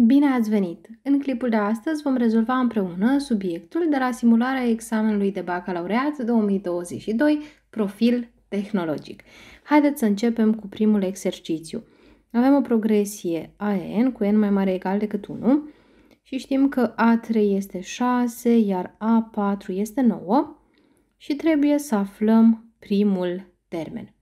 Bine ați venit! În clipul de astăzi vom rezolva împreună subiectul de la simularea examenului de bacalaureat 2022, profil tehnologic. Haideți să începem cu primul exercițiu. Avem o progresie AN cu N mai mare egal decât 1 și știm că A3 este 6, iar A4 este 9 și trebuie să aflăm primul termen.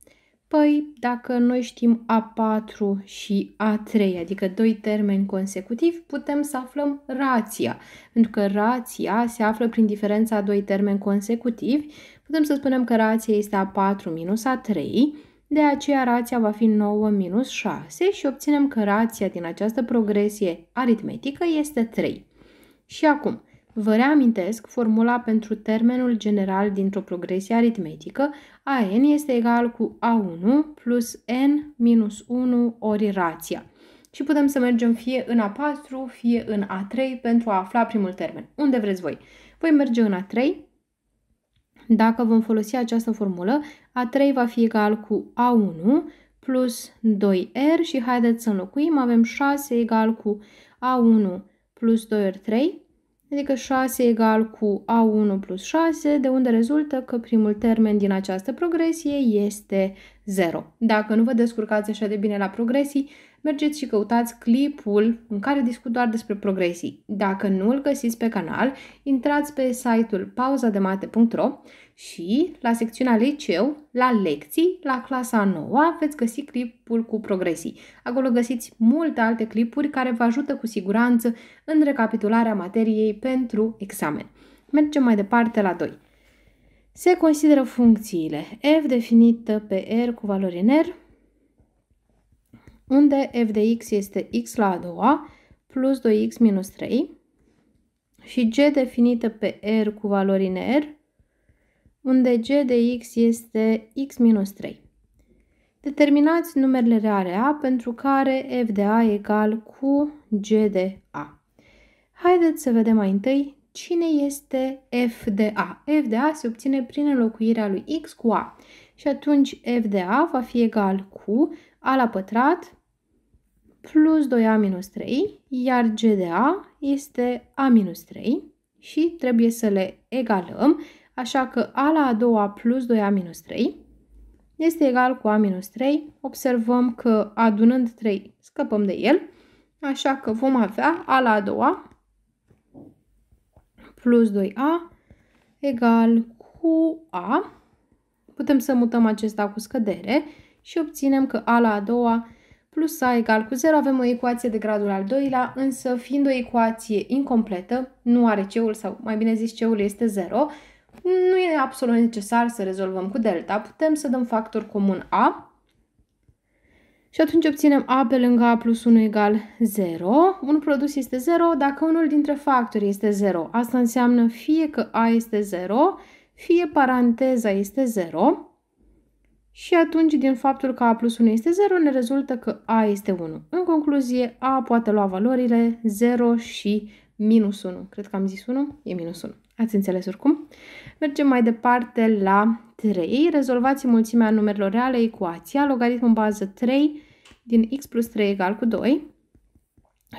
Păi, dacă noi știm A4 și A3, adică doi termeni consecutivi, putem să aflăm rația. Pentru că rația se află prin diferența a doi termeni consecutivi. Putem să spunem că rația este A4 minus A3, de aceea rația va fi 9 minus 6 și obținem că rația din această progresie aritmetică este 3. Și acum, Vă reamintesc formula pentru termenul general dintr-o progresie aritmetică. AN este egal cu A1 plus N minus 1 ori rația. Și putem să mergem fie în A4, fie în A3 pentru a afla primul termen. Unde vreți voi? Voi merge în A3. Dacă vom folosi această formulă, A3 va fi egal cu A1 plus 2R și haideți să înlocuim. Avem 6 egal cu A1 plus 2 ori 3 adică 6 egal cu A1 plus 6, de unde rezultă că primul termen din această progresie este 0. Dacă nu vă descurcați așa de bine la progresii, mergeți și căutați clipul în care discut doar despre progresii. Dacă nu îl găsiți pe canal, intrați pe site-ul pauzademate.ro și la secțiunea liceu, la lecții, la clasa 9, veți găsi clipul cu progresii. Acolo găsiți multe alte clipuri care vă ajută cu siguranță în recapitularea materiei pentru examen. Mergem mai departe la 2. Se consideră funcțiile f definită pe r cu valori în r unde f de x este x la a doua plus 2x minus 3 și g definită pe R cu valori în R, unde g de x este x minus 3. Determinați numerele reale A pentru care f de A egal cu g de A. Haideți să vedem mai întâi cine este f de A. f de A se obține prin înlocuirea lui x cu A și atunci f de A va fi egal cu A la pătrat plus 2a minus 3, iar g de a este a minus 3 și trebuie să le egalăm, așa că a la a doua plus 2a minus 3 este egal cu a minus 3. Observăm că adunând 3 scăpăm de el, așa că vom avea a la a doua plus 2a egal cu a. Putem să mutăm acesta cu scădere și obținem că a la a doua plus a egal cu 0 avem o ecuație de gradul al doilea, însă fiind o ecuație incompletă, nu are ceul sau mai bine zis ceul este 0, nu e absolut necesar să rezolvăm cu delta, putem să dăm factor comun a și atunci obținem a pe lângă a plus 1 egal 0. Un produs este 0 dacă unul dintre factori este 0. Asta înseamnă fie că a este 0, fie paranteza este 0 și atunci din faptul că A plus 1 este 0 ne rezultă că A este 1. În concluzie, A poate lua valorile 0 și minus 1. Cred că am zis 1, e minus 1. Ați înțeles oricum? Mergem mai departe la 3. Rezolvați mulțimea numerelor reale ecuația logaritm în bază 3 din x plus 3 egal cu 2.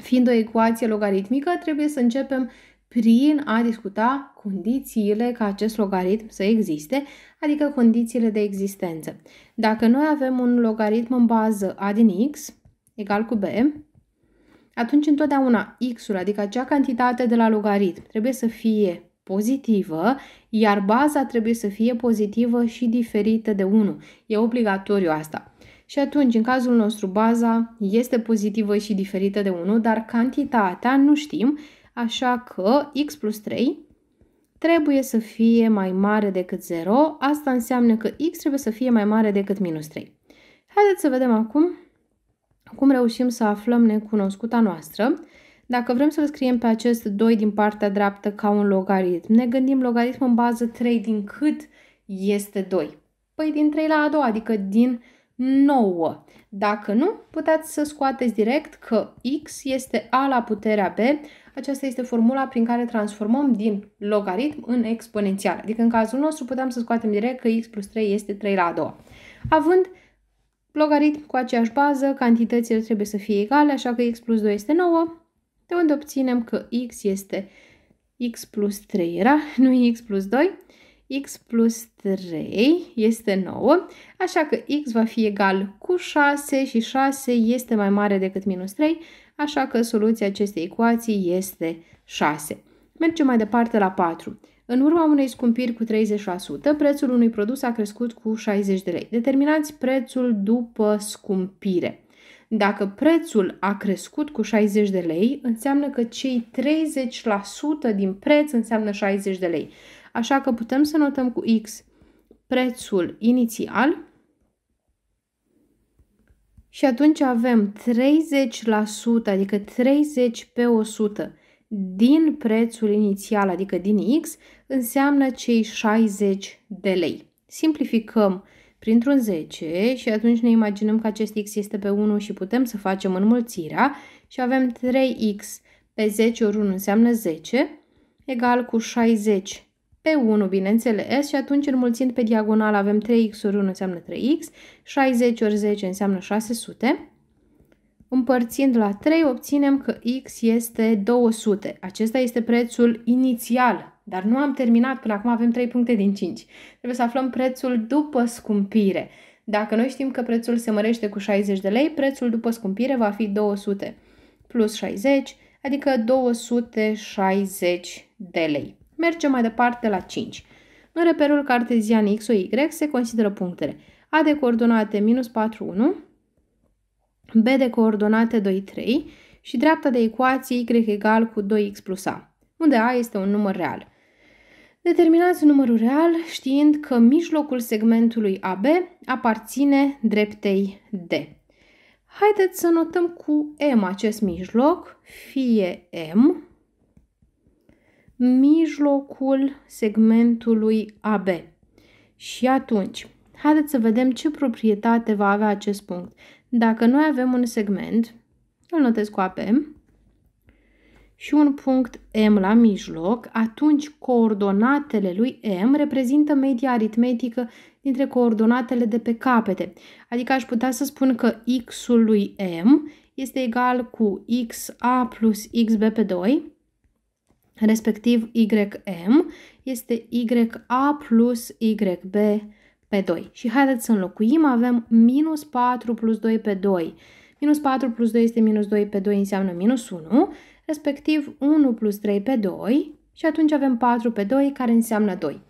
Fiind o ecuație logaritmică, trebuie să începem prin a discuta condițiile ca acest logaritm să existe, adică condițiile de existență. Dacă noi avem un logaritm în bază a din x egal cu b, atunci întotdeauna x-ul, adică acea cantitate de la logaritm, trebuie să fie pozitivă, iar baza trebuie să fie pozitivă și diferită de 1. E obligatoriu asta. Și atunci, în cazul nostru, baza este pozitivă și diferită de 1, dar cantitatea nu știm așa că x plus 3 trebuie să fie mai mare decât 0, asta înseamnă că x trebuie să fie mai mare decât minus 3. Haideți să vedem acum cum reușim să aflăm necunoscuta noastră. Dacă vrem să-l scriem pe acest 2 din partea dreaptă ca un logaritm, ne gândim logaritm în bază 3 din cât este 2? Păi din 3 la a doua, adică din 9. Dacă nu, puteți să scoateți direct că x este a la puterea b, aceasta este formula prin care transformăm din logaritm în exponențial. Adică în cazul nostru putem să scoatem direct că x plus 3 este 3 la 2. Având logaritm cu aceeași bază, cantitățile trebuie să fie egale, așa că x plus 2 este 9, de unde obținem că x este x plus 3 era, nu x plus 2, x plus 3 este 9, așa că x va fi egal cu 6 și 6 este mai mare decât minus 3, așa că soluția acestei ecuații este 6. Mergem mai departe la 4. În urma unei scumpiri cu 30%, prețul unui produs a crescut cu 60 de lei. Determinați prețul după scumpire. Dacă prețul a crescut cu 60 de lei, înseamnă că cei 30% din preț înseamnă 60 de lei. Așa că putem să notăm cu X prețul inițial și atunci avem 30%, adică 30 pe 100 din prețul inițial, adică din X, înseamnă cei 60 de lei. Simplificăm printr-un 10 și atunci ne imaginăm că acest X este pe 1 și putem să facem înmulțirea și avem 3X pe 10 ori 1 înseamnă 10, egal cu 60 pe 1, bineînțeles, și atunci înmulțind pe diagonal avem 3x ori 1 înseamnă 3x, 60 ori 10 înseamnă 600. Împărțind la 3 obținem că x este 200. Acesta este prețul inițial, dar nu am terminat, până acum avem 3 puncte din 5. Trebuie să aflăm prețul după scumpire. Dacă noi știm că prețul se mărește cu 60 de lei, prețul după scumpire va fi 200 plus 60, adică 260 de lei. Mergem mai departe la 5. În reperul cartezian X, Y se consideră punctele A de coordonate minus 4, 1, B de coordonate 2, 3 și dreapta de ecuație Y egal cu 2X plus A, unde A este un număr real. Determinați numărul real știind că mijlocul segmentului AB aparține dreptei D. Haideți să notăm cu M acest mijloc, fie M mijlocul segmentului AB. Și atunci, haideți să vedem ce proprietate va avea acest punct. Dacă noi avem un segment, îl notez cu AP, și un punct M la mijloc, atunci coordonatele lui M reprezintă media aritmetică dintre coordonatele de pe capete. Adică aș putea să spun că x-ul lui M este egal cu xa plus xb pe 2 respectiv YM este YA plus YB pe 2. Și haideți să înlocuim, avem minus 4 plus 2 pe 2. Minus 4 plus 2 este minus 2 pe 2 înseamnă minus 1, respectiv 1 plus 3 pe 2 și atunci avem 4 pe 2 care înseamnă 2.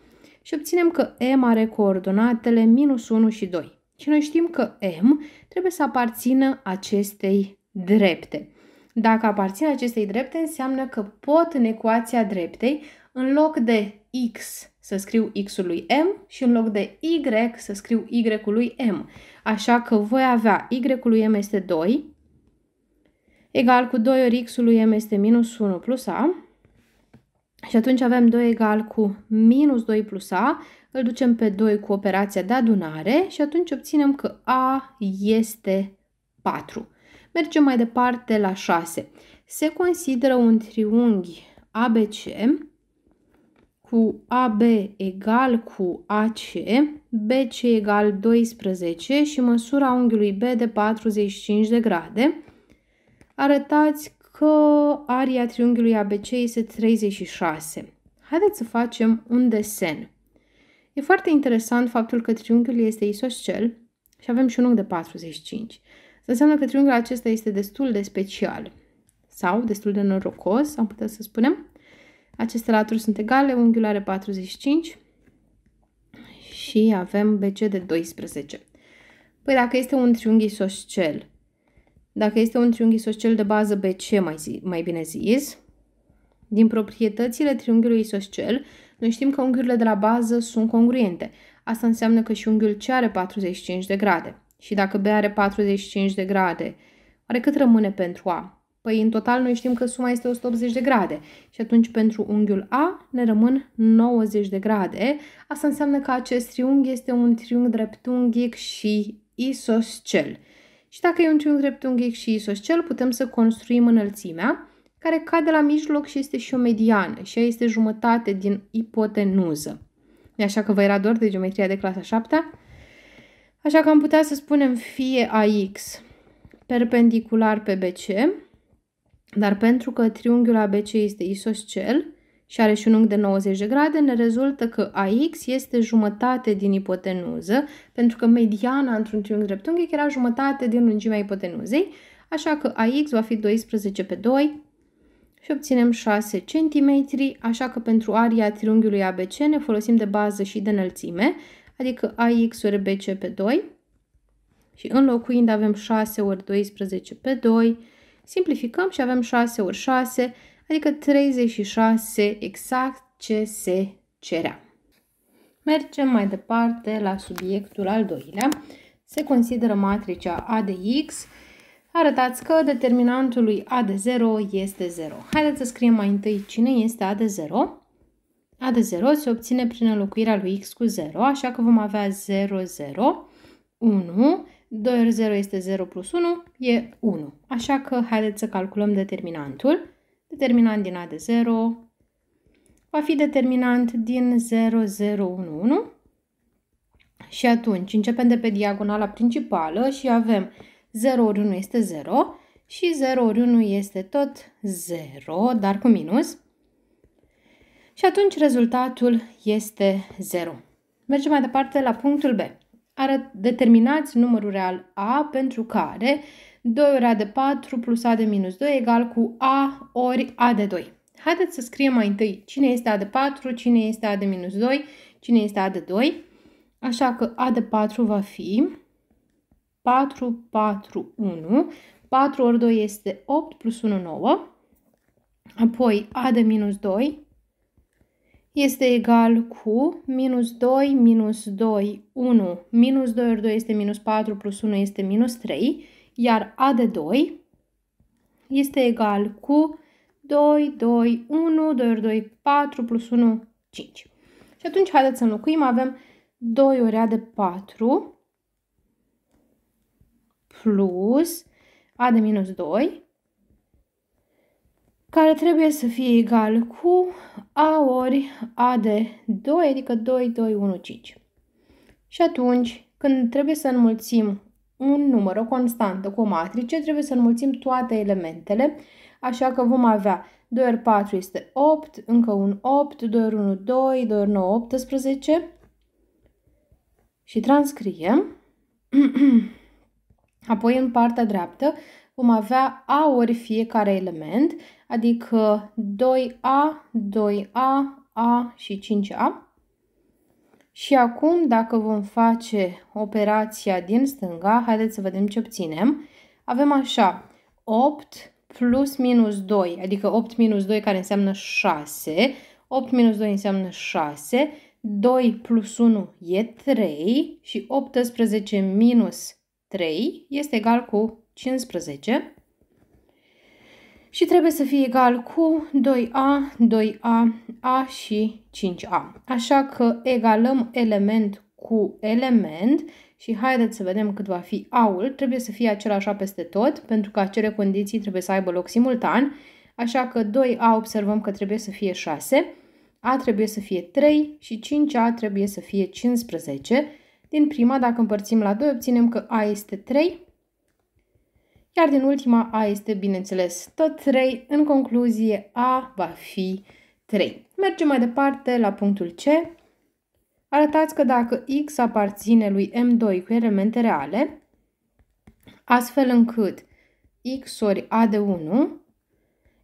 Și obținem că M are coordonatele minus 1 și 2. Și noi știm că M trebuie să aparțină acestei drepte. Dacă aparțin acestei drepte, înseamnă că pot în ecuația dreptei, în loc de x să scriu x-ul lui m și în loc de y să scriu y-ul lui m. Așa că voi avea y-ul lui m este 2, egal cu 2 ori x-ul lui m este minus 1 plus a, și atunci avem 2 egal cu minus 2 plus a, îl ducem pe 2 cu operația de adunare și atunci obținem că a este 4. Mergem mai departe la 6. Se consideră un triunghi ABC cu AB egal cu AC, BC egal 12 și măsura unghiului B de 45 de grade. Arătați că aria triunghiului ABC este 36. Haideți să facem un desen. E foarte interesant faptul că triunghiul este isoscel și avem și un unghi de 45 înseamnă că triunghiul acesta este destul de special sau destul de norocos, am putea să spunem. Aceste laturi sunt egale, unghiul are 45 și avem BC de 12. Păi dacă este un triunghi isoscel, dacă este un triunghi isoscel de bază BC, mai, zi, mai bine zis, din proprietățile triunghiului isoscel, noi știm că unghiurile de la bază sunt congruente. Asta înseamnă că și unghiul C are 45 de grade. Și dacă B are 45 de grade, oare cât rămâne pentru A? Păi în total noi știm că suma este 180 de grade și atunci pentru unghiul A ne rămân 90 de grade. Asta înseamnă că acest triunghi este un triunghi dreptunghic și isoscel. Și dacă e un triunghi dreptunghic și isoscel, putem să construim înălțimea care cade la mijloc și este și o mediană și ea este jumătate din ipotenuză. Așa că vă era dor de geometria de clasa 7 -a? Așa că am putea să spunem fie AX perpendicular pe BC, dar pentru că triunghiul ABC este isoscel și are și un unghi de 90 de grade, ne rezultă că AX este jumătate din ipotenuză, pentru că mediana într-un triunghi dreptunghi era jumătate din lungimea ipotenuzei, așa că AX va fi 12 pe 2 și obținem 6 cm, așa că pentru aria triunghiului ABC ne folosim de bază și de înălțime, adică AX ori BC pe 2. Și înlocuind avem 6 ori 12 pe 2. Simplificăm și avem 6 ori 6, adică 36 exact ce se cerea. Mergem mai departe la subiectul al doilea. Se consideră matricea A de X. Arătați că determinantul lui A de 0 este 0. Haideți să scriem mai întâi cine este A de 0. A de 0 se obține prin înlocuirea lui x cu 0, așa că vom avea 0, 0, 1, 2 ori 0 este 0 plus 1, e 1. Așa că haideți să calculăm determinantul. Determinant din A de 0 va fi determinant din 0, 0, 1, 1. Și atunci începem de pe diagonala principală și avem 0 ori 1 este 0 și 0 ori 1 este tot 0, dar cu minus. Și atunci rezultatul este 0. Mergem mai departe la punctul B. Arăt, determinați numărul real A pentru care 2 ori A de 4 plus A de minus 2 egal cu A ori A de 2. Haideți să scriem mai întâi cine este A de 4, cine este A de minus 2, cine este A de 2. Așa că A de 4 va fi 4, 4, 1. 4 ori 2 este 8 plus 1, 9. Apoi A de minus 2 este egal cu minus 2 minus 2, 1, minus 2 ori 2 este minus 4, plus 1 este minus 3, iar A de 2 este egal cu 2, 2, 1, 2 ori 2, 4, plus 1, 5. Și atunci haideți să înlocuim, avem 2 ori A de 4 plus A de minus 2 care trebuie să fie egal cu A ori A de 2, adică 2, 2, 1, 5. Și atunci, când trebuie să înmulțim un număr, o constantă cu o matrice, trebuie să înmulțim toate elementele, așa că vom avea 2 ori 4 este 8, încă un 8, 2 ori 1, 2, 2 ori 9, 18 și transcriem. Apoi, în partea dreaptă, vom avea A ori fiecare element adică 2A, 2A, A și 5A. Și acum, dacă vom face operația din stânga, haideți să vedem ce obținem. Avem așa, 8 plus minus 2, adică 8 minus 2 care înseamnă 6, 8 minus 2 înseamnă 6, 2 plus 1 e 3 și 18 minus 3 este egal cu 15 și trebuie să fie egal cu 2a, 2a, a și 5a. Așa că egalăm element cu element și haideți să vedem cât va fi A-ul. Trebuie să fie același peste tot, pentru că acele condiții trebuie să aibă loc simultan. Așa că 2a observăm că trebuie să fie 6, a trebuie să fie 3 și 5a trebuie să fie 15. Din prima, dacă împărțim la 2, obținem că a este 3 iar din ultima A este, bineînțeles, tot 3. În concluzie, A va fi 3. Mergem mai departe la punctul C. Arătați că dacă X aparține lui M2 cu elemente reale, astfel încât X ori A de 1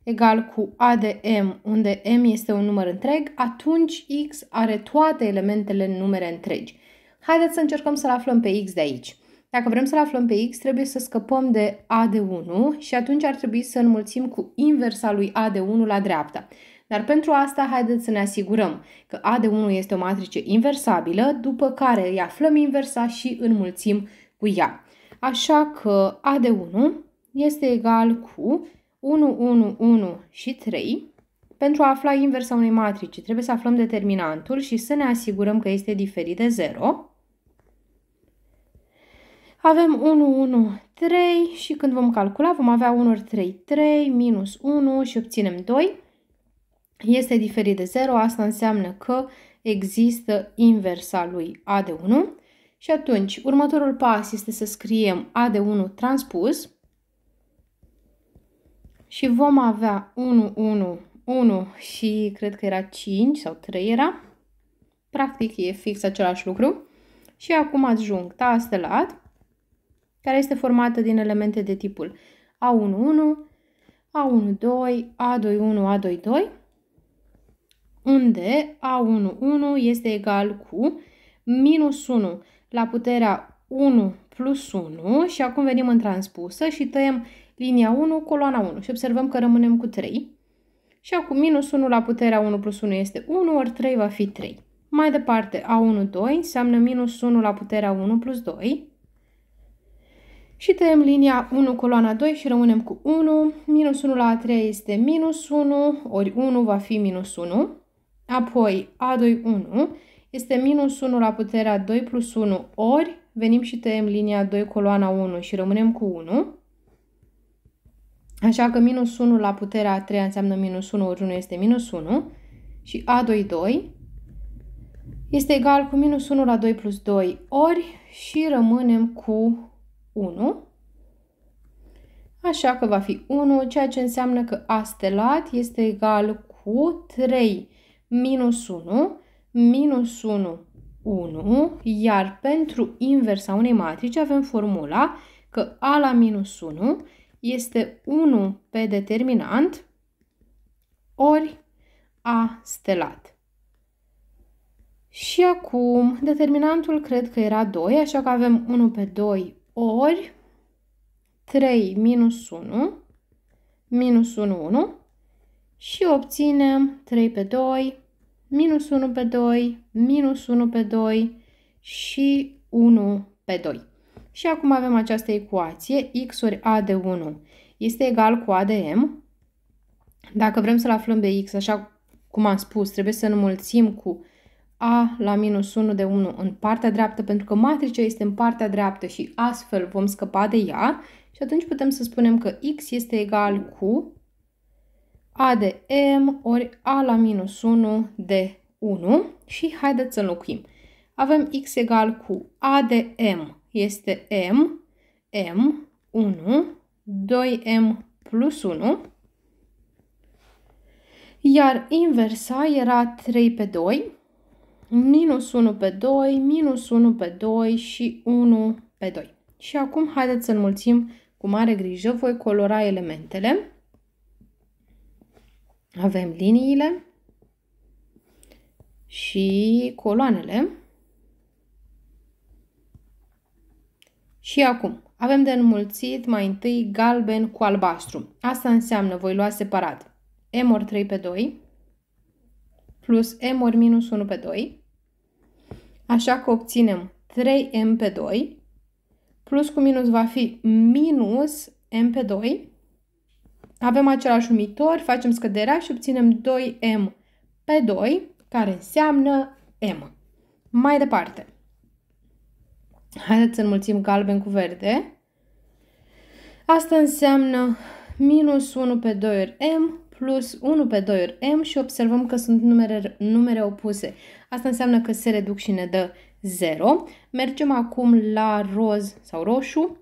egal cu A de M, unde M este un număr întreg, atunci X are toate elementele în numere întregi. Haideți să încercăm să-l aflăm pe X de aici. Dacă vrem să-l aflăm pe x, trebuie să scăpăm de a de 1 și atunci ar trebui să înmulțim cu inversa lui a de 1 la dreapta. Dar pentru asta haideți să ne asigurăm că a de 1 este o matrice inversabilă, după care îi aflăm inversa și înmulțim cu ea. Așa că a de 1 este egal cu 1, 1, 1 și 3. Pentru a afla inversa unei matrice, trebuie să aflăm determinantul și să ne asigurăm că este diferit de 0. Avem 1, 1, 3 și când vom calcula vom avea 1 ori 3, 3 minus 1 și obținem 2. Este diferit de 0, asta înseamnă că există inversa lui A de 1. Și atunci, următorul pas este să scriem A de 1 transpus și vom avea 1, 1, 1 și cred că era 5 sau 3 era. Practic e fix același lucru. Și acum adjunct A stelat care este formată din elemente de tipul A11, A12, A21, A22, unde A11 este egal cu minus 1 la puterea 1 plus 1 și acum venim în transpusă și tăiem linia 1, coloana 1 și observăm că rămânem cu 3. Și acum minus 1 la puterea 1 plus 1 este 1, ori 3 va fi 3. Mai departe, A1, 2 înseamnă minus 1 la puterea 1 plus 2 și tăiem linia 1 coloana 2 și rămânem cu 1, minus 1 la A3 este minus 1, ori 1 va fi minus 1, apoi a 2, 1 este minus 1 la puterea 2 plus 1, ori venim și tăiem linia 2 coloana 1 și rămânem cu 1, așa că minus 1 la puterea 3 înseamnă minus 1, ori 1 este minus 1, și a 2, 2 este egal cu minus 1 la 2 plus 2, ori și rămânem cu 1. Așa că va fi 1, ceea ce înseamnă că A stelat este egal cu 3 minus 1, minus 1, 1, iar pentru inversa unei matrice avem formula că A la minus 1 este 1 pe determinant ori A stelat. Și acum, determinantul cred că era 2, așa că avem 1 pe 2 ori 3 minus 1, minus 1, 1 și obținem 3 pe 2, minus 1 pe 2, minus 1 pe 2 și 1 pe 2. Și acum avem această ecuație, x ori a de 1 este egal cu a de m. Dacă vrem să-l aflăm pe x, așa cum am spus, trebuie să înmulțim cu a la minus 1 de 1 în partea dreaptă, pentru că matricea este în partea dreaptă și astfel vom scăpa de ea. Și atunci putem să spunem că x este egal cu a de m ori a la minus 1 de 1 și haideți să înlocuim. Avem x egal cu a de m este m, m, 1, 2m plus 1, iar inversa era 3 pe 2, minus 1 pe 2, minus 1 pe 2 și 1 pe 2. Și acum haideți să înmulțim cu mare grijă, voi colora elementele. Avem liniile și coloanele. Și acum, avem de înmulțit mai întâi galben cu albastru. Asta înseamnă, voi lua separat m ori 3 pe 2 plus m ori minus 1 pe 2 Așa că obținem 3m pe 2 plus cu minus va fi minus m pe 2. Avem același umitor, facem scăderea și obținem 2m pe 2, care înseamnă m. Mai departe. Haideți să înmulțim galben cu verde. Asta înseamnă minus 1 pe 2 ori m plus 1 pe 2 ori m și observăm că sunt numere, numere opuse. Asta înseamnă că se reduc și ne dă 0. Mergem acum la roz sau roșu,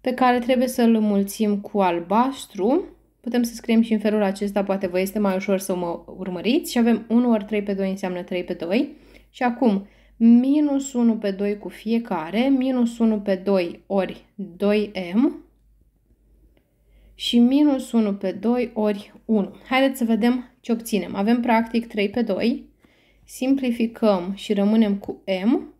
pe care trebuie să-l mulțim cu albastru. Putem să scriem și în felul acesta, poate vă este mai ușor să mă urmăriți. Și avem 1 ori 3 pe 2 înseamnă 3 pe 2. Și acum minus 1 pe 2 cu fiecare, minus 1 pe 2 ori 2m, și minus 1 pe 2 ori 1. Haideți să vedem ce obținem. Avem practic 3 pe 2, simplificăm și rămânem cu m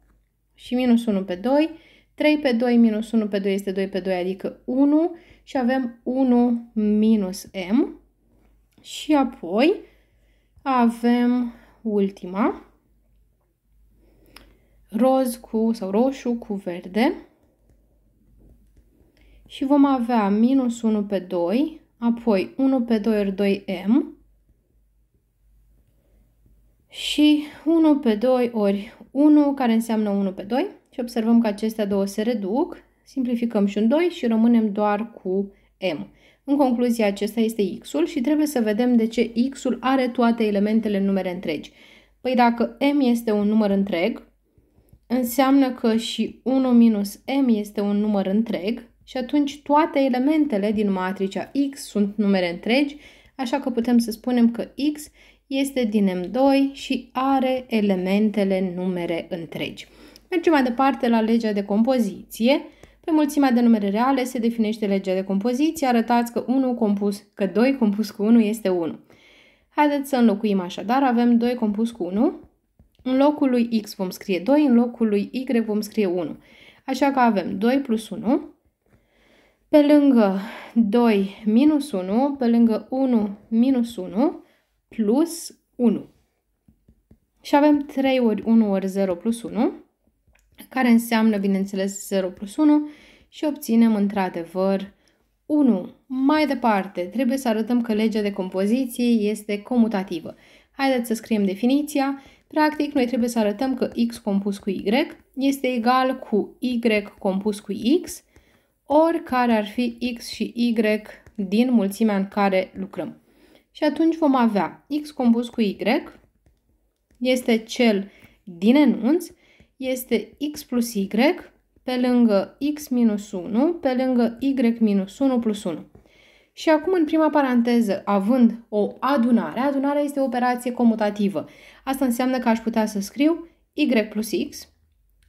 și minus 1 pe 2. 3 pe 2 minus 1 pe 2 este 2 pe 2, adică 1 și avem 1 minus m și apoi avem ultima, roz cu sau roșu cu verde și vom avea minus 1 pe 2, apoi 1 pe 2 ori 2m și 1 pe 2 ori 1, care înseamnă 1 pe 2 și observăm că acestea două se reduc, simplificăm și un 2 și rămânem doar cu m. În concluzie, acesta este x-ul și trebuie să vedem de ce x-ul are toate elementele în numere întregi. Păi dacă m este un număr întreg, înseamnă că și 1 minus m este un număr întreg, și atunci toate elementele din matricea X sunt numere întregi, așa că putem să spunem că X este din M2 și are elementele numere întregi. Mergem mai departe la legea de compoziție. Pe mulțimea de numere reale se definește legea de compoziție. Arătați că 1 compus, că 2 compus cu 1 este 1. Haideți să înlocuim așadar. Avem 2 compus cu 1. În locul lui X vom scrie 2, în locul lui Y vom scrie 1. Așa că avem 2 plus 1 pe lângă 2 minus 1, pe lângă 1 minus 1, plus 1. Și avem 3 ori 1 ori 0 plus 1, care înseamnă, bineînțeles, 0 plus 1 și obținem, într-adevăr, 1. Mai departe, trebuie să arătăm că legea de compoziție este comutativă. Haideți să scriem definiția. Practic, noi trebuie să arătăm că x compus cu y este egal cu y compus cu x, oricare ar fi x și y din mulțimea în care lucrăm. Și atunci vom avea x compus cu y este cel din enunț, este x plus y pe lângă x minus 1 pe lângă y minus 1 plus 1. Și acum, în prima paranteză, având o adunare, adunarea este o operație comutativă. Asta înseamnă că aș putea să scriu y plus x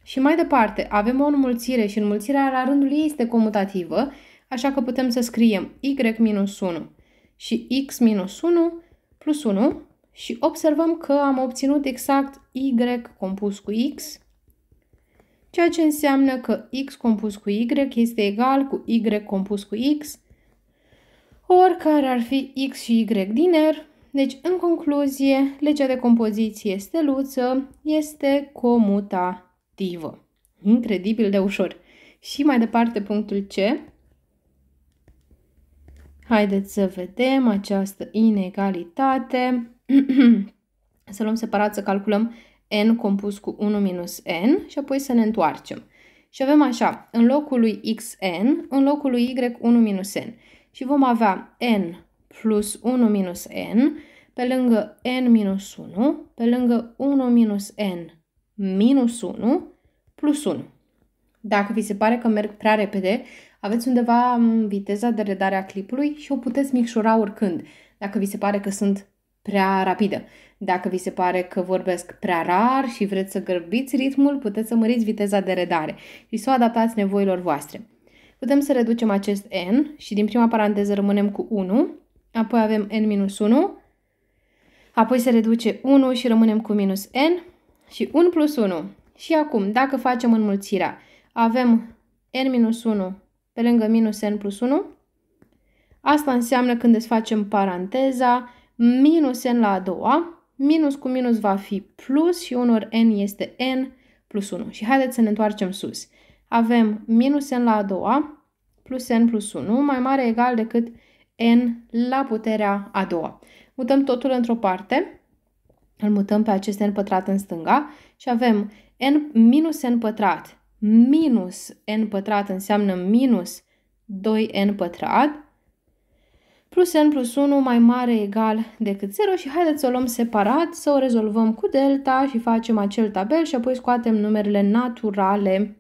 și mai departe, avem o înmulțire și înmulțirea la rândul ei este comutativă, așa că putem să scriem y minus 1 și x minus 1 plus 1 și observăm că am obținut exact y compus cu x, ceea ce înseamnă că x compus cu y este egal cu y compus cu x, oricare ar fi x și y din R. Deci, în concluzie, legea de compoziție steluță este comutativă activă. Incredibil de ușor. Și mai departe, punctul C. Haideți să vedem această inegalitate. să luăm separat, să calculăm n compus cu 1 minus n și apoi să ne întoarcem. Și avem așa, în locul lui xn, în locul lui y 1 minus n. Și vom avea n plus 1 minus n, pe lângă n minus 1, pe lângă 1 minus n minus 1 plus 1. Dacă vi se pare că merg prea repede, aveți undeva viteza de redare a clipului și o puteți micșora oricând, dacă vi se pare că sunt prea rapidă. Dacă vi se pare că vorbesc prea rar și vreți să grăbiți ritmul, puteți să măriți viteza de redare și să o adaptați nevoilor voastre. Putem să reducem acest n și din prima paranteză rămânem cu 1, apoi avem n-1, apoi se reduce 1 și rămânem cu minus n și 1 plus 1. Și acum, dacă facem înmulțirea, avem n minus 1 pe lângă minus n plus 1. Asta înseamnă când desfacem paranteza, minus n la a doua, minus cu minus va fi plus și unor n este n plus 1. Și haideți să ne întoarcem sus. Avem minus n la a doua plus n plus 1 mai mare egal decât n la puterea a doua. Mutăm totul într-o parte îl mutăm pe acest n pătrat în stânga și avem n minus n pătrat minus n pătrat înseamnă minus 2n pătrat plus n plus 1 mai mare egal decât 0 și haideți să o luăm separat, să o rezolvăm cu delta și facem acel tabel și apoi scoatem numerele naturale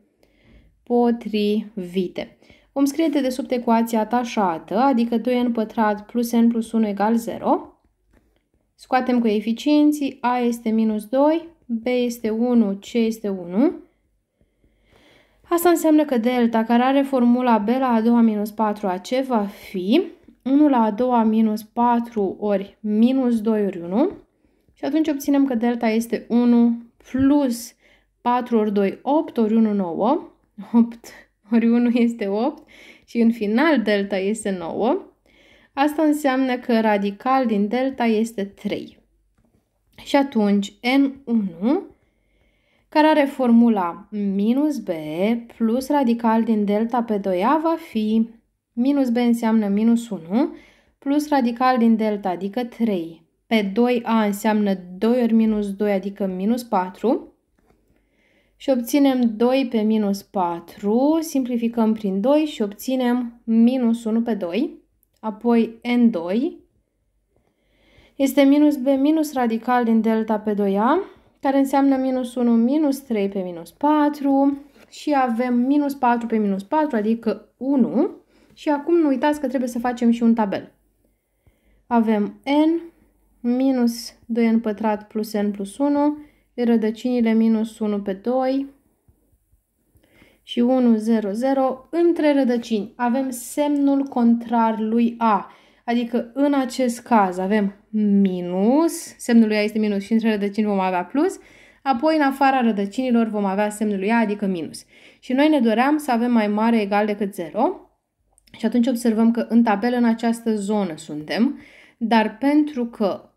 potrivite. Vom scrie de sub ecuația atașată, adică 2n pătrat plus n plus 1 egal 0 Scoatem coeficienții, A este minus 2, B este 1, C este 1. Asta înseamnă că delta care are formula B la a doua minus 4 AC va fi 1 la a doua minus 4 ori minus 2 ori 1 și atunci obținem că delta este 1 plus 4 ori 2, 8 ori 1, 9. 8 ori 1 este 8 și în final delta este 9. Asta înseamnă că radical din delta este 3. Și atunci N1, care are formula minus B plus radical din delta pe 2A va fi minus B înseamnă minus 1 plus radical din delta, adică 3. Pe 2A înseamnă 2 ori minus 2, adică minus 4. Și obținem 2 pe minus 4, simplificăm prin 2 și obținem minus 1 pe 2 apoi N2, este minus B minus radical din delta pe 2A, care înseamnă minus 1 minus 3 pe minus 4 și avem minus 4 pe minus 4, adică 1. Și acum nu uitați că trebuie să facem și un tabel. Avem n minus 2n pătrat plus n plus 1, rădăcinile minus 1 pe 2, și 1, 0, 0 între rădăcini. Avem semnul contrar lui A. Adică în acest caz avem minus, semnul lui A este minus și între rădăcini vom avea plus, apoi în afara rădăcinilor vom avea semnul lui A, adică minus. Și noi ne doream să avem mai mare egal decât 0 și atunci observăm că în tabelă în această zonă suntem, dar pentru că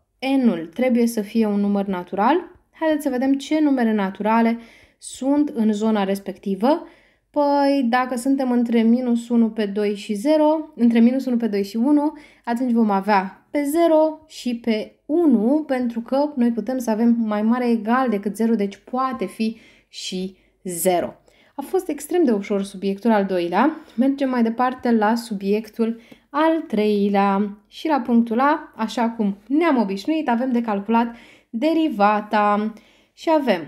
n-ul trebuie să fie un număr natural, haideți să vedem ce numere naturale sunt în zona respectivă Păi, dacă suntem între minus 1 pe 2 și 0, între minus 1 pe 2 și 1, atunci vom avea pe 0 și pe 1, pentru că noi putem să avem mai mare egal decât 0, deci poate fi și 0. A fost extrem de ușor subiectul al doilea. Mergem mai departe la subiectul al treilea. Și la punctul A, așa cum ne-am obișnuit, avem de calculat derivata și avem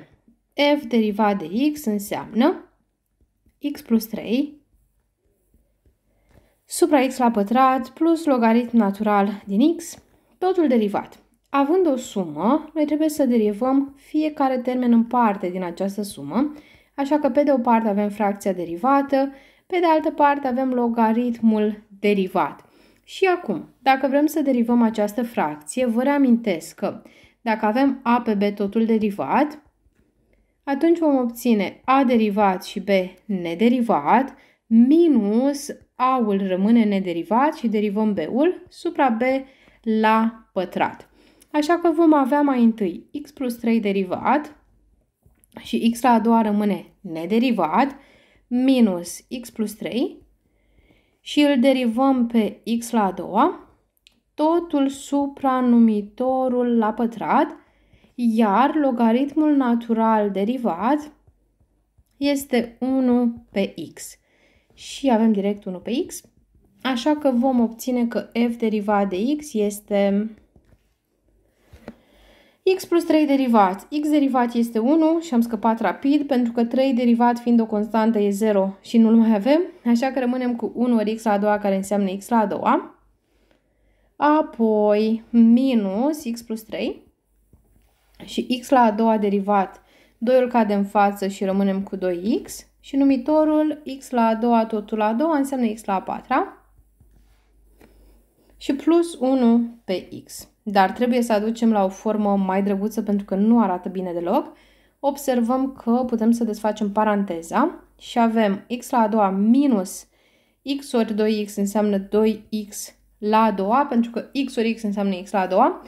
f derivat de x înseamnă x plus 3 supra x la pătrat plus logaritm natural din x, totul derivat. Având o sumă, noi trebuie să derivăm fiecare termen în parte din această sumă, așa că pe de o parte avem fracția derivată, pe de altă parte avem logaritmul derivat. Și acum, dacă vrem să derivăm această fracție, vă reamintesc că dacă avem a pe b totul derivat, atunci vom obține a derivat și b nederivat minus a-ul rămâne nederivat și derivăm b-ul supra b la pătrat. Așa că vom avea mai întâi x plus 3 derivat și x la a doua rămâne nederivat minus x plus 3 și îl derivăm pe x la a doua, totul numitorul la pătrat, iar logaritmul natural derivat este 1 pe x. Și avem direct 1 pe x, așa că vom obține că f derivat de x este x plus 3 derivat. x derivat este 1 și am scăpat rapid pentru că 3 derivat fiind o constantă e 0 și nu-l mai avem, așa că rămânem cu 1 ori x la a doua care înseamnă x la a doua. Apoi minus x plus 3 și x la a doua derivat, 2-ul cade în față și rămânem cu 2x și numitorul x la a doua, totul la a doua înseamnă x la a patra și plus 1 pe x. Dar trebuie să aducem la o formă mai drăguță pentru că nu arată bine deloc. Observăm că putem să desfacem paranteza și avem x la a doua minus x ori 2x înseamnă 2x la a doua, pentru că x ori x înseamnă x la a doua,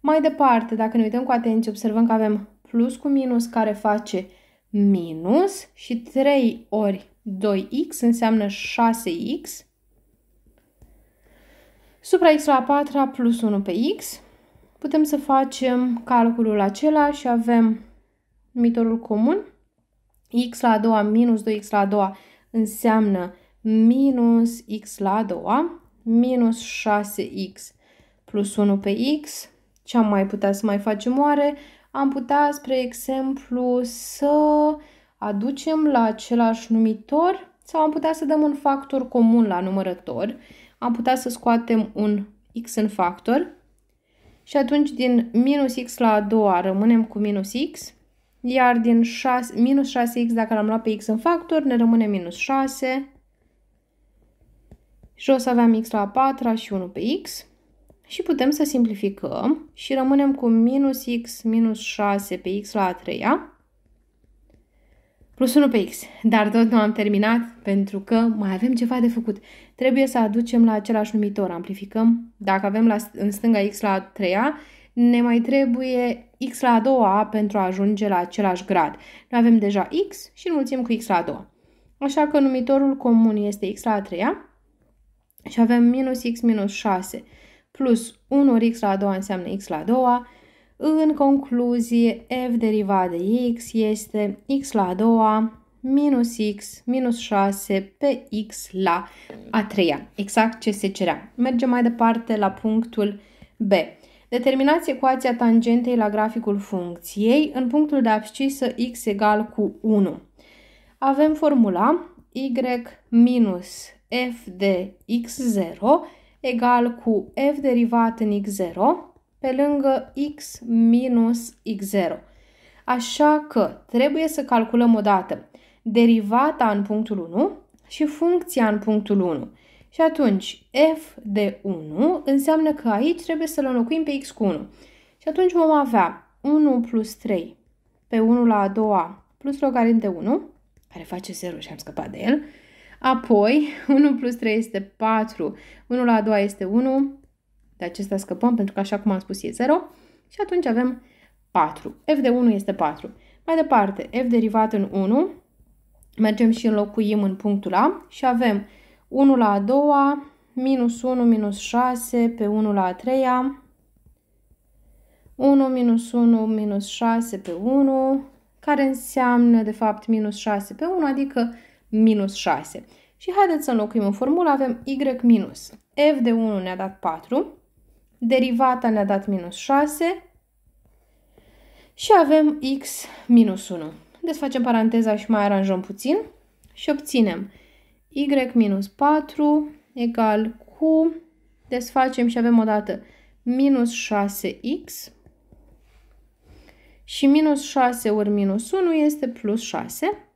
mai departe, dacă ne uităm cu atenție, observăm că avem plus cu minus care face minus și 3 ori 2x înseamnă 6x. Supra x la 4 plus 1 pe x. Putem să facem calculul acela și avem numitorul comun. x la 2 minus 2x la 2 înseamnă minus x la 2, minus 6x plus 1 pe x ce am mai putea să mai facem oare? Am putea, spre exemplu, să aducem la același numitor sau am putea să dăm un factor comun la numărător. Am putea să scoatem un x în factor și atunci din minus x la a doua rămânem cu minus x, iar din 6, minus 6x dacă l-am luat pe x în factor ne rămâne minus 6 și o să aveam x la a patra și 1 pe x și putem să simplificăm și rămânem cu minus x minus 6 pe x la a treia plus 1 pe x. Dar tot nu am terminat pentru că mai avem ceva de făcut. Trebuie să aducem la același numitor, amplificăm. Dacă avem la, în stânga x la a treia, ne mai trebuie x la a doua pentru a ajunge la același grad. Noi avem deja x și înmulțim cu x la a doua. Așa că numitorul comun este x la a treia și avem minus x minus 6 plus 1x la a doua înseamnă x la a doua. În concluzie, f derivat de x este x la a doua minus x minus 6 pe x la a treia. Exact ce se cerea. Mergem mai departe la punctul B. Determinați ecuația tangentei la graficul funcției în punctul de abscisă x egal cu 1. Avem formula y minus f de x0 egal cu f derivat în x0 pe lângă x minus x0. Așa că trebuie să calculăm odată derivata în punctul 1 și funcția în punctul 1. Și atunci f de 1 înseamnă că aici trebuie să-l înlocuim pe x cu 1. Și atunci vom avea 1 plus 3 pe 1 la a doua plus logaritm de 1, care face 0 și am scăpat de el, Apoi, 1 plus 3 este 4, 1 la a doua este 1, de acesta scăpăm pentru că așa cum am spus e 0 și atunci avem 4. F de 1 este 4. Mai departe, F derivat în 1, mergem și înlocuim în punctul A și avem 1 la a doua, minus 1, minus 6, pe 1 la a treia, 1, minus 1, minus 6 pe 1, care înseamnă de fapt minus 6 pe 1, adică minus 6. Și haideți să înlocuim în formulă, avem y minus. f de 1 ne-a dat 4, derivata ne-a dat minus 6 și avem x minus 1. Desfacem paranteza și mai aranjăm puțin și obținem y minus 4 egal cu, desfacem și avem odată minus 6x și minus 6 ori minus 1 este plus 6.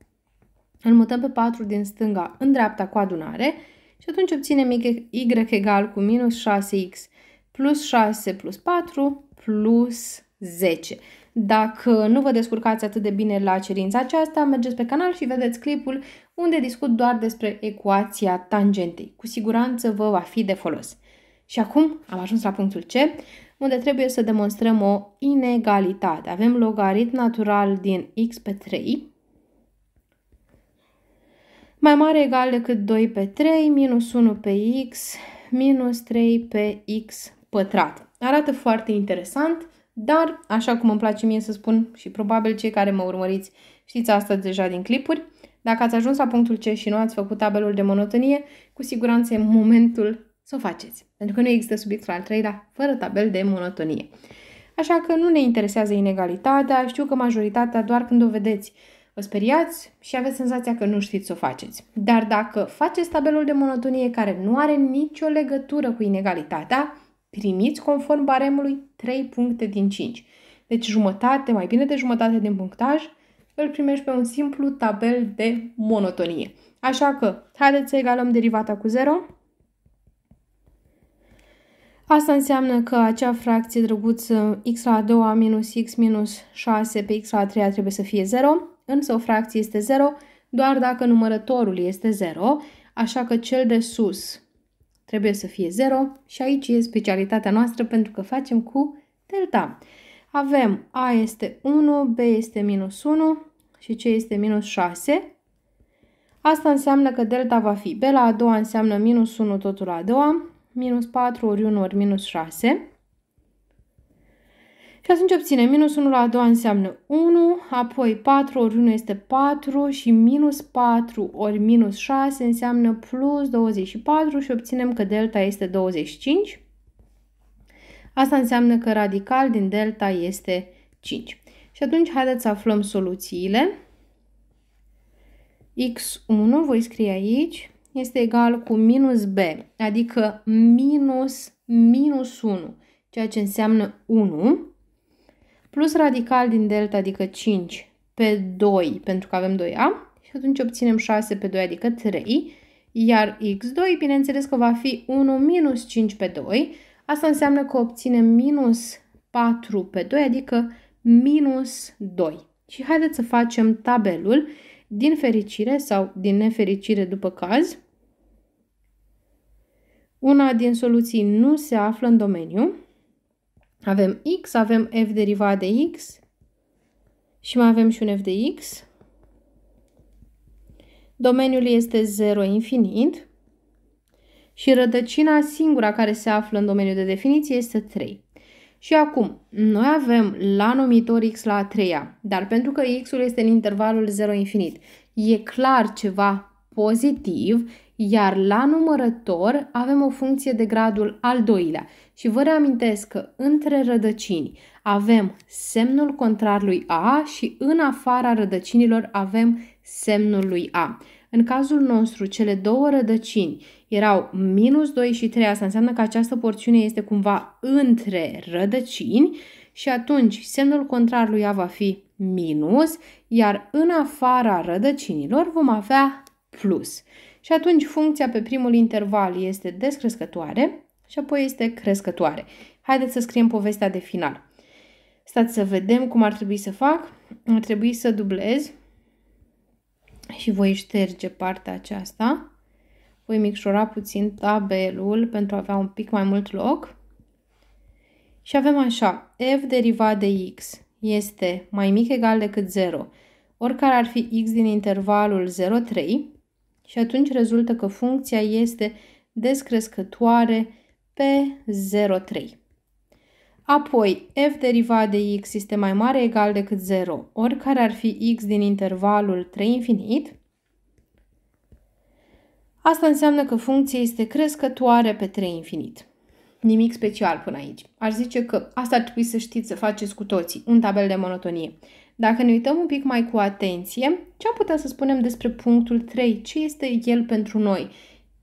Îl mutăm pe 4 din stânga în dreapta cu adunare și atunci obținem Y egal cu minus 6X plus 6 plus 4 plus 10. Dacă nu vă descurcați atât de bine la cerința aceasta, mergeți pe canal și vedeți clipul unde discut doar despre ecuația tangentei. Cu siguranță vă va fi de folos. Și acum am ajuns la punctul C, unde trebuie să demonstrăm o inegalitate. Avem logaritm natural din x pe 3 mai mare egal decât 2 pe 3 minus 1 pe x minus 3 pe x pătrat. Arată foarte interesant, dar așa cum îmi place mie să spun și probabil cei care mă urmăriți știți asta deja din clipuri, dacă ați ajuns la punctul C și nu ați făcut tabelul de monotonie, cu siguranță e momentul să o faceți. Pentru că nu există subiectul al treilea fără tabel de monotonie. Așa că nu ne interesează inegalitatea, știu că majoritatea doar când o vedeți Vă speriați și aveți senzația că nu știți să o faceți. Dar dacă faceți tabelul de monotonie care nu are nicio legătură cu inegalitatea, primiți conform baremului 3 puncte din 5. Deci jumătate, mai bine de jumătate din punctaj, îl primești pe un simplu tabel de monotonie. Așa că, haideți să egalăm derivata cu 0. Asta înseamnă că acea fracție drăguță x la doua minus x minus 6 pe x la treia trebuie să fie 0 însă o fracție este 0 doar dacă numărătorul este 0, așa că cel de sus trebuie să fie 0 și aici e specialitatea noastră pentru că facem cu delta. Avem A este 1, B este minus 1 și C este minus 6. Asta înseamnă că delta va fi B la a doua înseamnă minus 1 totul la a doua, minus 4 ori 1 ori minus 6. Și atunci obținem minus 1 la a doua înseamnă 1, apoi 4 ori 1 este 4 și minus 4 ori minus 6 înseamnă plus 24 și obținem că delta este 25. Asta înseamnă că radical din delta este 5. Și atunci haideți să aflăm soluțiile. x1, voi scrie aici, este egal cu minus b, adică minus minus 1, ceea ce înseamnă 1 plus radical din delta, adică 5 pe 2, pentru că avem 2a, și atunci obținem 6 pe 2, adică 3, iar x2, bineînțeles că va fi 1 minus 5 pe 2, asta înseamnă că obținem minus 4 pe 2, adică minus 2. Și haideți să facem tabelul din fericire sau din nefericire după caz. Una din soluții nu se află în domeniu, avem x, avem f derivat de x și mai avem și un f de x. Domeniul este 0 infinit și rădăcina singura care se află în domeniul de definiție este 3. Și acum, noi avem la numitor x la a treia, dar pentru că x-ul este în intervalul 0 infinit, e clar ceva pozitiv, iar la numărător avem o funcție de gradul al doilea. Și vă reamintesc că între rădăcini avem semnul contrar lui A și în afara rădăcinilor avem semnul lui A. În cazul nostru, cele două rădăcini erau minus 2 și 3, asta înseamnă că această porțiune este cumva între rădăcini și atunci semnul contrar lui A va fi minus, iar în afara rădăcinilor vom avea plus. Și atunci funcția pe primul interval este descrescătoare, și apoi este crescătoare. Haideți să scriem povestea de final. Stați să vedem cum ar trebui să fac. Ar trebui să dublez și voi șterge partea aceasta. Voi micșora puțin tabelul pentru a avea un pic mai mult loc. Și avem așa, f derivat de x este mai mic egal decât 0, oricare ar fi x din intervalul 0,3 și atunci rezultă că funcția este descrescătoare pe 0,3. Apoi, f derivat de x este mai mare egal decât 0, oricare ar fi x din intervalul 3 infinit. Asta înseamnă că funcția este crescătoare pe 3 infinit. Nimic special până aici. Aș zice că asta ar trebui să știți să faceți cu toții, un tabel de monotonie. Dacă ne uităm un pic mai cu atenție, ce am putea să spunem despre punctul 3? Ce este el pentru noi?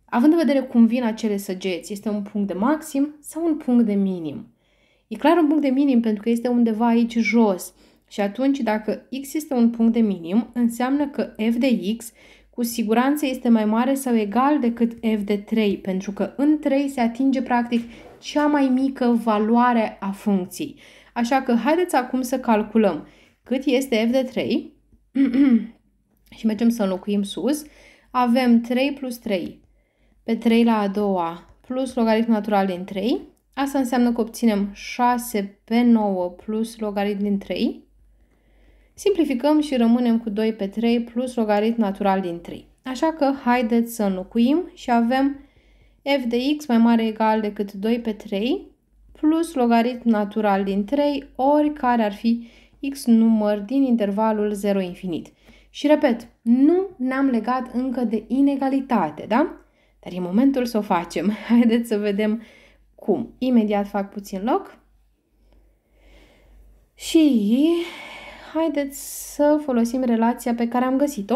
Având în vedere cum vin acele săgeți, este un punct de maxim sau un punct de minim? E clar un punct de minim pentru că este undeva aici jos. Și atunci, dacă x este un punct de minim, înseamnă că f de x cu siguranță este mai mare sau egal decât f de 3, pentru că în 3 se atinge practic cea mai mică valoare a funcției. Așa că haideți acum să calculăm cât este f de 3 și mergem să înlocuim sus. Avem 3 plus 3 pe 3 la a doua plus logaritm natural din 3. Asta înseamnă că obținem 6 pe 9 plus logaritm din 3. Simplificăm și rămânem cu 2 pe 3 plus logaritm natural din 3. Așa că haideți să înlocuim și avem f de x mai mare egal decât 2 pe 3 plus logaritm natural din 3 ori care ar fi x număr din intervalul 0 infinit. Și repet, nu ne-am legat încă de inegalitate, da? Dar e momentul să o facem. Haideți să vedem cum. Imediat fac puțin loc. Și haideți să folosim relația pe care am găsit-o,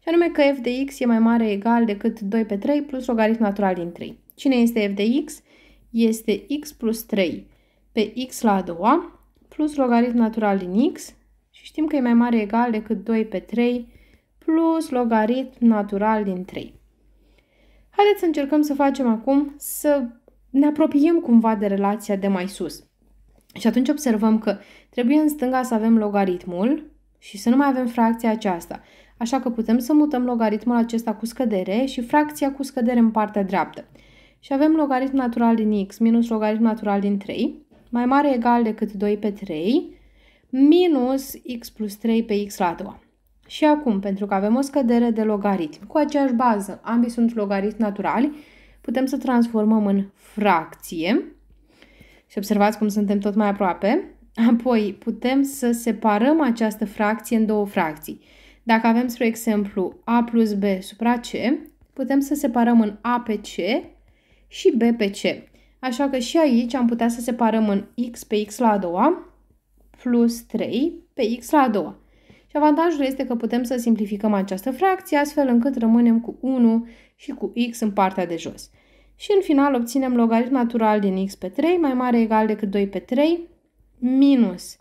și anume că f de x e mai mare egal decât 2 pe 3 plus logaritm natural din 3. Cine este f de x? Este x plus 3 pe x la a doua plus logaritm natural din x și știm că e mai mare egal decât 2 pe 3 plus logaritm natural din 3. Haideți să încercăm să facem acum să ne apropiem cumva de relația de mai sus. Și atunci observăm că trebuie în stânga să avem logaritmul și să nu mai avem fracția aceasta. Așa că putem să mutăm logaritmul acesta cu scădere și fracția cu scădere în partea dreaptă. Și avem logaritm natural din x minus logaritm natural din 3, mai mare egal decât 2 pe 3, minus x plus 3 pe x la 2. Și acum, pentru că avem o scădere de logaritm cu aceeași bază, ambii sunt logaritmi naturali, putem să transformăm în fracție. Și observați cum suntem tot mai aproape. Apoi putem să separăm această fracție în două fracții. Dacă avem, spre exemplu, a plus b supra c, putem să separăm în a pe c și b pe c. Așa că și aici am putea să separăm în x pe x la a doua plus 3 pe x la a doua. Și avantajul este că putem să simplificăm această fracție astfel încât rămânem cu 1 și cu x în partea de jos. Și în final obținem logaritm natural din x pe 3 mai mare egal decât 2 pe 3 minus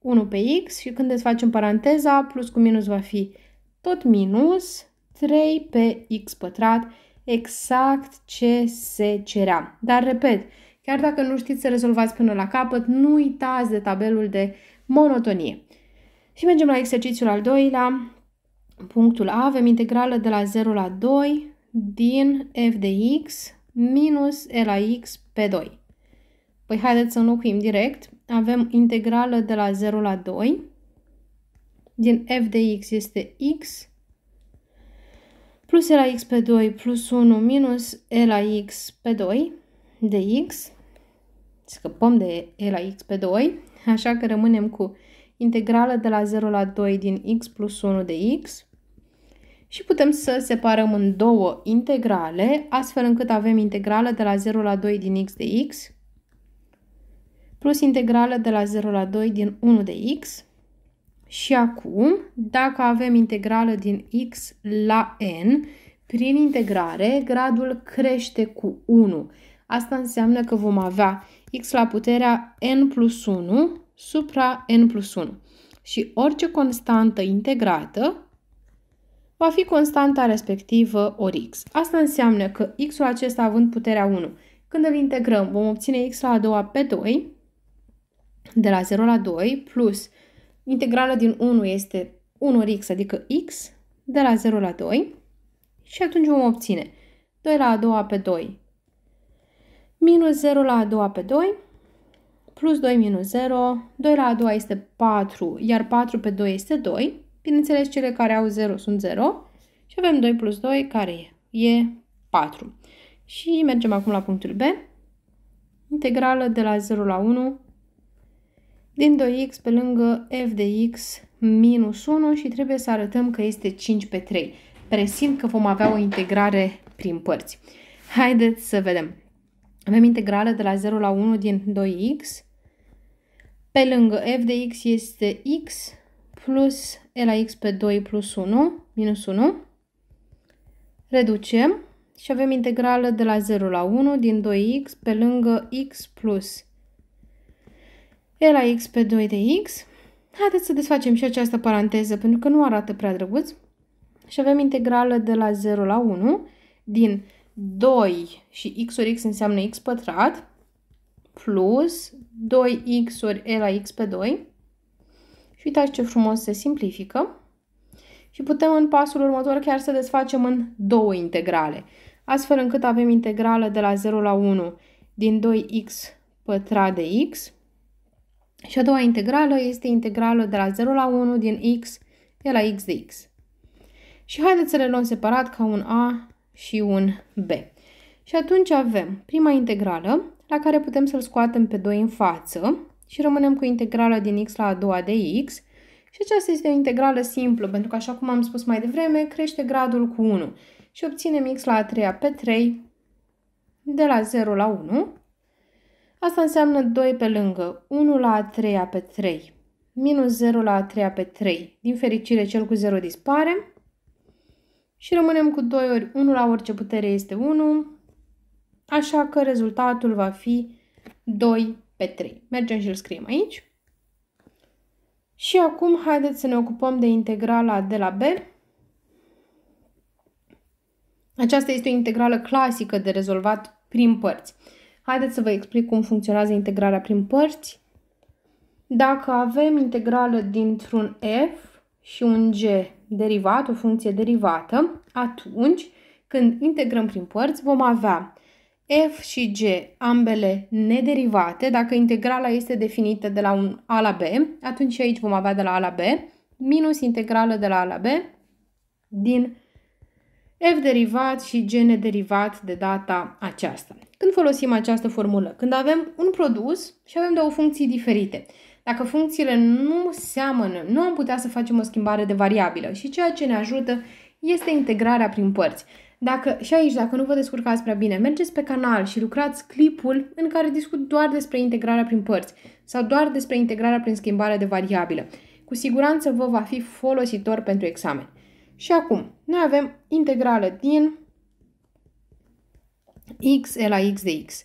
1 pe x și când desfacem paranteza, plus cu minus va fi tot minus 3 pe x pătrat, exact ce se cerea. Dar repet, chiar dacă nu știți să rezolvați până la capăt, nu uitați de tabelul de monotonie. Și mergem la exercițiul al doilea, punctul A, avem integrală de la 0 la 2 din f de x minus e la x pe 2. Păi haideți să înlocuim direct. Avem integrală de la 0 la 2 din f de x este x plus e la x pe 2 plus 1 minus e la x pe 2 de x. Scăpăm de e la x pe 2, așa că rămânem cu integrală de la 0 la 2 din x plus 1 de x și putem să separăm în două integrale, astfel încât avem integrală de la 0 la 2 din x de x plus integrală de la 0 la 2 din 1 de x. Și acum, dacă avem integrală din x la n, prin integrare, gradul crește cu 1. Asta înseamnă că vom avea x la puterea n plus 1 supra n plus 1. Și orice constantă integrată va fi constanta respectivă ori x. Asta înseamnă că x-ul acesta având puterea 1, când îl integrăm vom obține x la a doua pe 2, de la 0 la 2, plus integrală din 1 este 1 ori x, adică x, de la 0 la 2, și atunci vom obține 2 la a doua pe 2 minus 0 la a doua pe 2 plus 2 minus 0, 2 la a doua este 4, iar 4 pe 2 este 2. Bineînțeles, cele care au 0 sunt 0 și avem 2 plus 2 care e, e 4. Și mergem acum la punctul B. Integrală de la 0 la 1 din 2x pe lângă f de x minus 1 și trebuie să arătăm că este 5 pe 3. Presimt că vom avea o integrare prin părți. Haideți să vedem. Avem integrală de la 0 la 1 din 2x pe lângă f de x este x plus e la x pe 2 plus 1, minus 1. Reducem și avem integrală de la 0 la 1 din 2x pe lângă x plus e la x pe 2 de x. Haideți să desfacem și această paranteză pentru că nu arată prea drăguț. Și avem integrală de la 0 la 1 din 2 și x ori x înseamnă x pătrat plus 2x ori e la x pe 2. Și uitați ce frumos se simplifică. Și putem în pasul următor chiar să desfacem în două integrale. Astfel încât avem integrală de la 0 la 1 din 2x pătrat de x. Și a doua integrală este integrală de la 0 la 1 din x e la x de x. Și haideți să le luăm separat ca un a și un b. Și atunci avem prima integrală la care putem să-l scoatem pe 2 în față și rămânem cu integrala din x la a doua de x și aceasta este o integrală simplă, pentru că, așa cum am spus mai devreme, crește gradul cu 1 și obținem x la a treia pe 3 de la 0 la 1. Asta înseamnă 2 pe lângă 1 la a treia pe 3 minus 0 la a treia pe 3. Din fericire, cel cu 0 dispare. Și rămânem cu 2 ori 1 la orice putere este 1, Așa că rezultatul va fi 2 pe 3. Mergem și îl scriem aici. Și acum haideți să ne ocupăm de integrala de la B. Aceasta este o integrală clasică de rezolvat prin părți. Haideți să vă explic cum funcționează integrarea prin părți. Dacă avem integrală dintr-un f și un g derivat, o funcție derivată, atunci când integrăm prin părți vom avea f și g, ambele nederivate, dacă integrala este definită de la un a la b, atunci aici vom avea de la a la b, minus integrală de la a la b din f derivat și g nederivat de data aceasta. Când folosim această formulă? Când avem un produs și avem două funcții diferite. Dacă funcțiile nu seamănă, nu am putea să facem o schimbare de variabilă și ceea ce ne ajută este integrarea prin părți. Dacă, și aici, dacă nu vă descurcați prea bine, mergeți pe canal și lucrați clipul în care discut doar despre integrarea prin părți sau doar despre integrarea prin schimbare de variabilă. Cu siguranță vă va fi folositor pentru examen. Și acum, noi avem integrală din x e la x de x.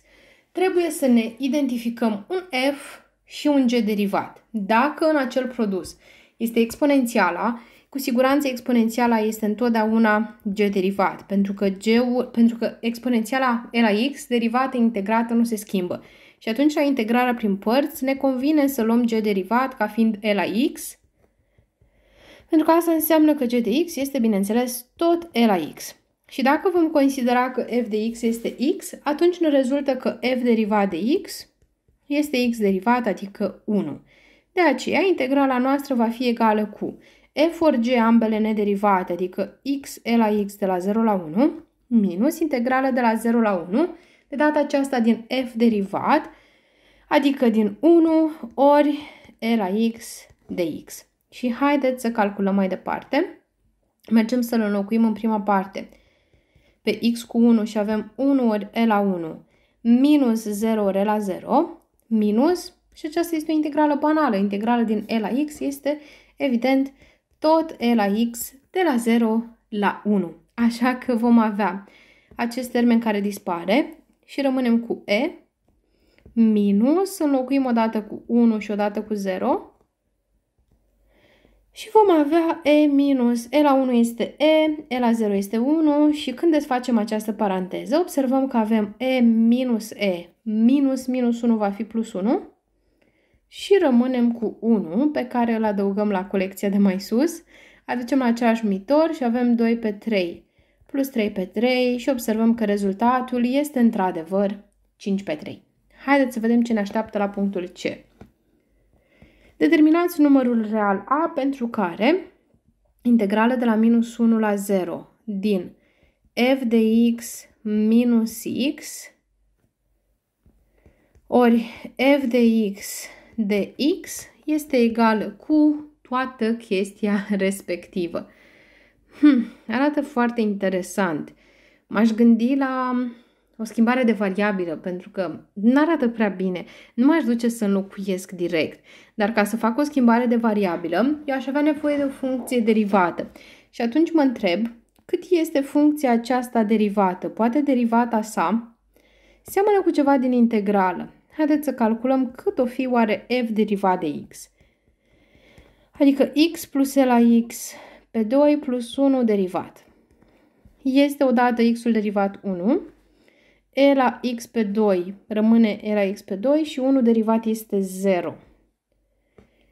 Trebuie să ne identificăm un f și un g derivat. Dacă în acel produs este exponențiala, cu siguranță exponențiala este întotdeauna g derivat, pentru că, g pentru că exponențiala e la x derivată integrată nu se schimbă. Și atunci la integrarea prin părți ne convine să luăm g derivat ca fiind e la x, pentru că asta înseamnă că g de x este, bineînțeles, tot e la x. Și dacă vom considera că f de x este x, atunci ne rezultă că f derivat de x este x derivat, adică 1. De aceea, integrala noastră va fi egală cu f ori g ambele nederivate, adică x e la x de la 0 la 1, minus integrală de la 0 la 1, de data aceasta din f derivat, adică din 1 ori e la x de x. Și haideți să calculăm mai departe. Mergem să-l înlocuim în prima parte pe x cu 1 și avem 1 ori e la 1 minus 0 ori e la 0 minus și aceasta este o integrală banală. Integrală din e la x este evident tot e la x de la 0 la 1. Așa că vom avea acest termen care dispare și rămânem cu e minus, înlocuim o dată cu 1 și o dată cu 0 și vom avea e minus, e la 1 este e, e la 0 este 1 și când desfacem această paranteză observăm că avem e minus e, minus minus 1 va fi plus 1 și rămânem cu 1 pe care îl adăugăm la colecția de mai sus, aducem la același mitor și avem 2 pe 3 plus 3 pe 3 și observăm că rezultatul este într-adevăr 5 pe 3. Haideți să vedem ce ne așteaptă la punctul C. Determinați numărul real A pentru care integrală de la minus 1 la 0 din f de x minus x ori f de x de x este egală cu toată chestia respectivă. Hmm, arată foarte interesant. M-aș gândi la o schimbare de variabilă, pentru că nu arată prea bine. Nu m-aș duce să înlocuiesc direct. Dar ca să fac o schimbare de variabilă, eu aș avea nevoie de o funcție derivată. Și atunci mă întreb, cât este funcția aceasta derivată? Poate derivata sa seamănă cu ceva din integrală haideți să calculăm cât o fi oare f derivat de x. Adică x plus e la x pe 2 plus 1 derivat. Este odată x-ul derivat 1, e la x pe 2 rămâne e la x pe 2 și 1 derivat este 0.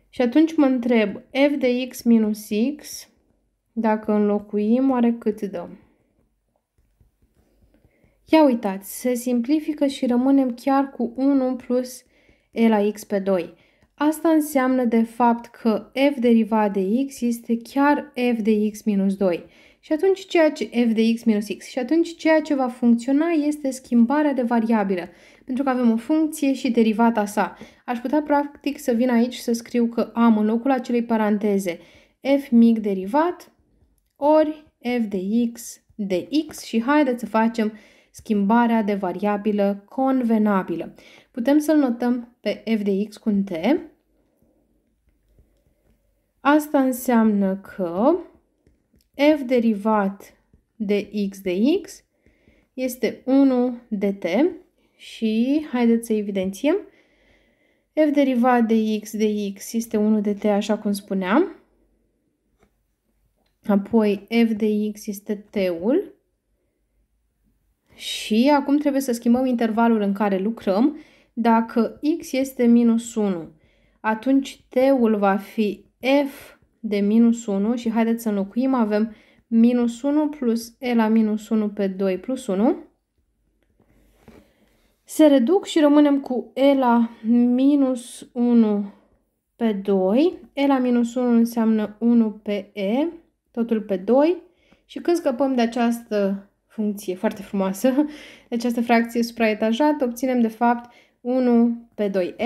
Și atunci mă întreb f de x minus x, dacă înlocuim, oare cât dăm? Ia uitați, se simplifică și rămânem chiar cu 1 plus e la x pe 2. Asta înseamnă de fapt că f derivat de x este chiar f de x minus 2. Și atunci ceea ce f de x minus x. Și atunci ceea ce va funcționa este schimbarea de variabilă. Pentru că avem o funcție și derivata sa. Aș putea practic să vin aici să scriu că am în locul acelei paranteze f mic derivat ori f de x de x și haideți să facem schimbarea de variabilă convenabilă. Putem să-l notăm pe f de x cu un t. Asta înseamnă că f derivat de x de x este 1 de t și haideți să evidențiem. f derivat de x de x este 1 de t, așa cum spuneam. Apoi f de x este t-ul și acum trebuie să schimbăm intervalul în care lucrăm. Dacă x este minus 1, atunci t-ul va fi f de minus 1 și haideți să înlocuim, avem minus 1 plus e la minus 1 pe 2 plus 1. Se reduc și rămânem cu e la minus 1 pe 2. E la minus 1 înseamnă 1 pe e, totul pe 2. Și când scăpăm de această funcție foarte frumoasă, această fracție supraetajată, obținem de fapt 1 pe 2e.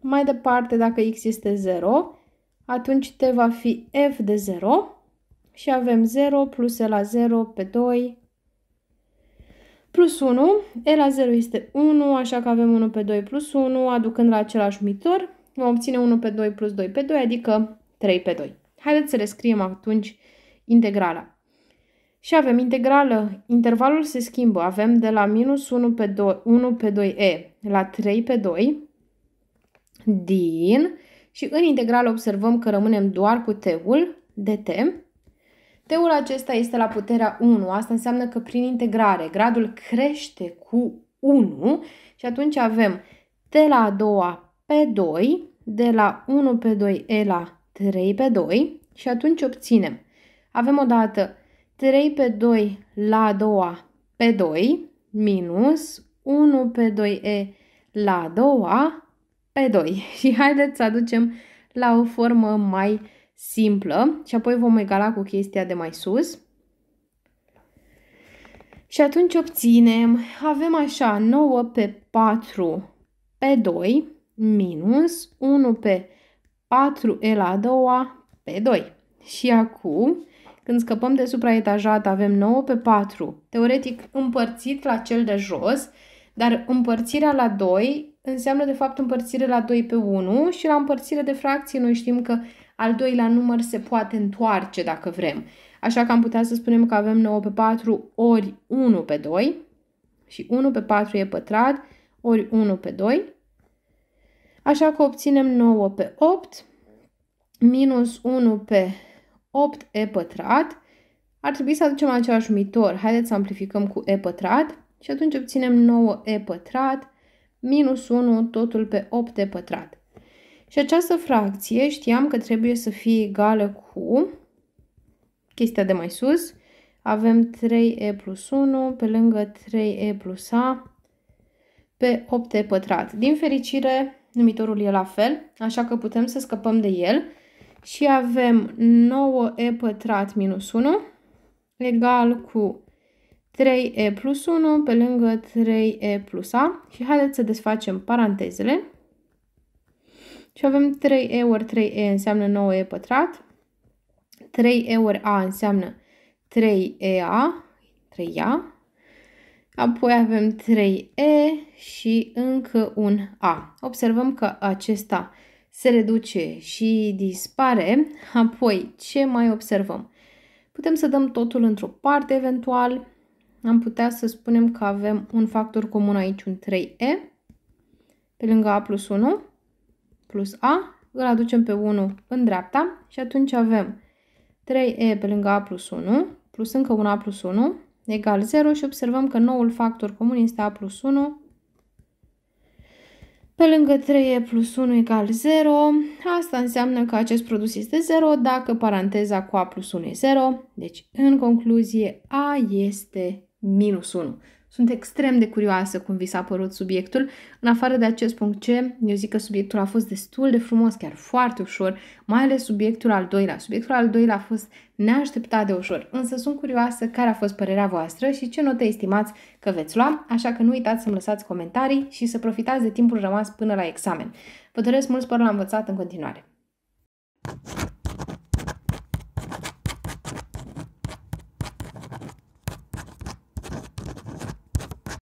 Mai departe, dacă x este 0, atunci t va fi f de 0 și avem 0 plus e la 0 pe 2 plus 1. E la 0 este 1, așa că avem 1 pe 2 plus 1, aducând la același mitor, vom obține 1 pe 2 plus 2 pe 2, adică 3 pe 2. Haideți să rescriem atunci integrala. Și avem integrală. Intervalul se schimbă. Avem de la minus 1 pe, 2, 1 pe 2e la 3 pe 2 din și în integrală observăm că rămânem doar cu t-ul de t. T-ul acesta este la puterea 1. Asta înseamnă că prin integrare gradul crește cu 1 și atunci avem t la a doua pe 2 de la 1 pe 2 e la 3 pe 2 și atunci obținem. Avem odată 3 pe 2 la 2 pe 2 minus 1 pe 2e la 2 pe 2. Și haideți să aducem la o formă mai simplă și apoi vom egala cu chestia de mai sus. Și atunci obținem, avem așa 9 pe 4 pe 2 minus 1 pe 4 e la 2 pe 2. Și acum când scăpăm de supraetajat, avem 9 pe 4, teoretic împărțit la cel de jos, dar împărțirea la 2 înseamnă de fapt împărțire la 2 pe 1 și la împărțire de fracții noi știm că al doilea număr se poate întoarce dacă vrem. Așa că am putea să spunem că avem 9 pe 4 ori 1 pe 2 și 1 pe 4 e pătrat ori 1 pe 2. Așa că obținem 9 pe 8 minus 1 pe 8e pătrat. Ar trebui să aducem același numitor. Haideți să amplificăm cu e pătrat și atunci obținem 9e pătrat minus 1 totul pe 8e pătrat. Și această fracție știam că trebuie să fie egală cu chestia de mai sus. Avem 3e plus 1 pe lângă 3e plus a pe 8e pătrat. Din fericire, numitorul e la fel, așa că putem să scăpăm de el și avem 9e pătrat minus 1 egal cu 3e plus 1 pe lângă 3e plus a și haideți să desfacem parantezele și avem 3e ori 3e înseamnă 9e pătrat 3e ori a înseamnă 3ea 3a apoi avem 3e și încă un a. Observăm că acesta se reduce și dispare, apoi ce mai observăm? Putem să dăm totul într-o parte eventual, am putea să spunem că avem un factor comun aici, un 3e, pe lângă a plus 1 plus a, îl aducem pe 1 în dreapta și atunci avem 3e pe lângă a plus 1 plus încă un a plus 1 egal 0 și observăm că noul factor comun este a plus 1 pe lângă 3e plus 1 egal 0, asta înseamnă că acest produs este 0 dacă paranteza cu a plus 1 e 0. Deci, în concluzie, a este minus 1. Sunt extrem de curioasă cum vi s-a părut subiectul. În afară de acest punct C, eu zic că subiectul a fost destul de frumos, chiar foarte ușor, mai ales subiectul al doilea. Subiectul al doilea a fost neașteptat de ușor, însă sunt curioasă care a fost părerea voastră și ce note estimați că veți lua, așa că nu uitați să-mi lăsați comentarii și să profitați de timpul rămas până la examen. Vă doresc mult spor la învățat în continuare!